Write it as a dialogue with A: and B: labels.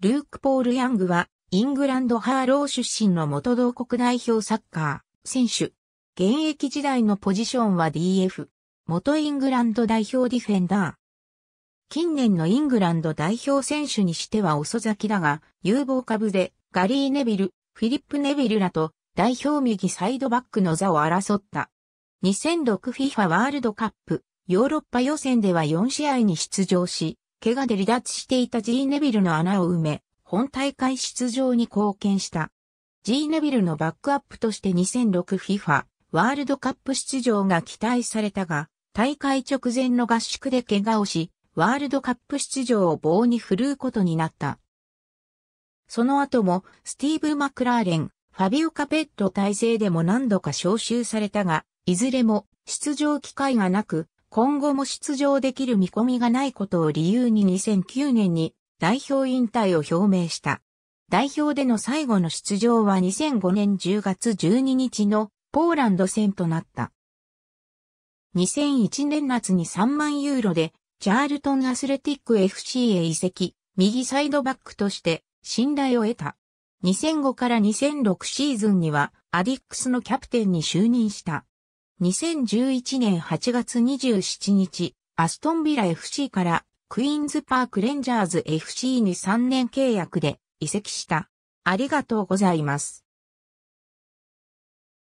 A: ルーク・ポール・ヤングは、イングランド・ハーロー出身の元同国代表サッカー選手。現役時代のポジションは DF。元イングランド代表ディフェンダー。近年のイングランド代表選手にしては遅咲きだが、有望株でガリー・ネビル、フィリップ・ネビルらと代表右サイドバックの座を争った。2006FIFA ワールドカップヨーロッパ予選では4試合に出場し、怪我で離脱していたジーネビルの穴を埋め、本大会出場に貢献した。ジーネビルのバックアップとして 2006FIFA ワールドカップ出場が期待されたが、大会直前の合宿で怪我をし、ワールドカップ出場を棒に振るうことになった。その後も、スティーブ・マクラーレン、ファビオ・カペット体制でも何度か招集されたが、いずれも出場機会がなく、今後も出場できる見込みがないことを理由に2009年に代表引退を表明した。代表での最後の出場は2005年10月12日のポーランド戦となった。2001年夏に3万ユーロでチャールトンアスレティック FC へ移籍、右サイドバックとして信頼を得た。2005から2006シーズンにはアディックスのキャプテンに就任した。2011年8月27日、アストンビラ FC からクイーンズパークレンジャーズ FC に3年契約で移籍した。ありがとうございます。